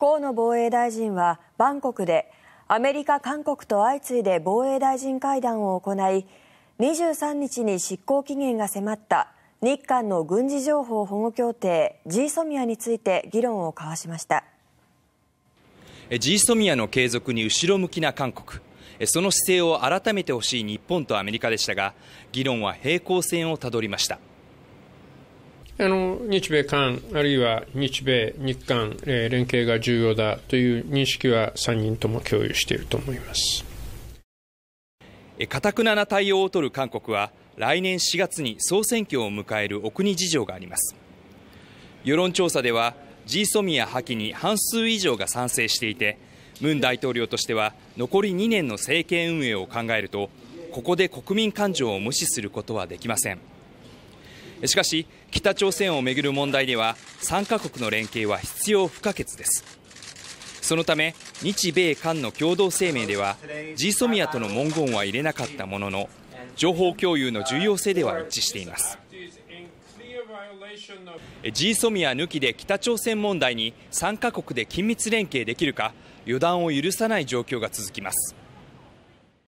河野防衛大臣はバンコクでアメリカ、韓国と相次いで防衛大臣会談を行い23日に執行期限が迫った日韓の軍事情報保護協定 =ＧＳＯＭＩＡ について議論を交わしました ＧＳＯＭＩＡ の継続に後ろ向きな韓国その姿勢を改めてほしい日本とアメリカでしたが議論は平行線をたどりましたあの日米韓、あるいは日米、日韓、えー、連携が重要だという認識は3人とも共有していると思いますかたくなな対応を取る韓国は来年4月に総選挙を迎えるお国事情があります世論調査では GSOMIA 破棄に半数以上が賛成していてムン大統領としては残り2年の政権運営を考えるとここで国民感情を無視することはできませんしかし北朝鮮をめぐる問題では3カ国の連携は必要不可欠ですそのため日米韓の共同声明では gsomia との文言は入れなかったものの情報共有の重要性では一致しています gsomia 抜きで北朝鮮問題に3カ国で緊密連携できるか予断を許さない状況が続きます